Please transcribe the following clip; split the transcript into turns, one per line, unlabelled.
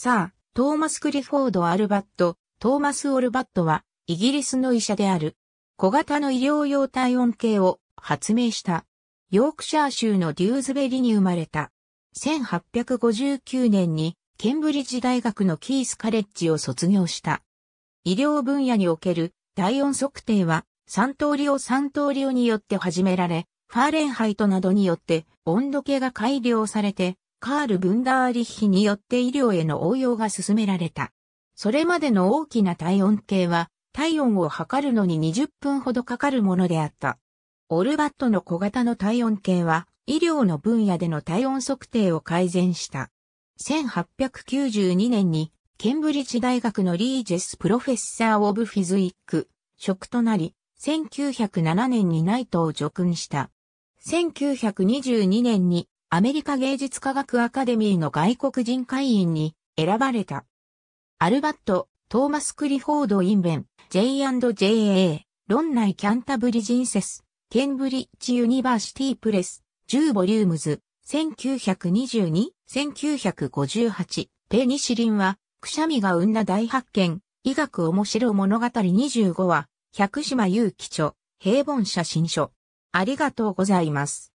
さあ、トー
マス・クリフォード・アルバット、トーマス・オルバットは、イギリスの医者である。小型の医療用体温計を発明した。ヨークシャー州のデューズベリに生まれた。1859年に、ケンブリッジ大学のキースカレッジを卒業した。医療分野における体温測定は、三ン量、三オ・量によって始められ、ファーレンハイトなどによって温度計が改良されて、カール・ブンダーリッヒによって医療への応用が進められた。それまでの大きな体温計は、体温を測るのに20分ほどかかるものであった。オルバットの小型の体温計は、医療の分野での体温測定を改善した。1892年に、ケンブリッジ大学のリージェス・プロフェッサー・オブ・フィズイック、職となり、1907年にナイトを叙勲した。1922年にアメリカ芸術科学アカデミーの外国人会員に選ばれた。アルバット、トーマス・クリフォード・インベン、J&JA、論内キャンタブリジンセス、ケンブリッジ・ユニバーシティ・プレス、10ボリュームズ、1922、1958、ペニシリンは、くしゃみが生んだ大発見、医学面白物語25話、百島祐貴著、平凡写真書。ありがとうございます。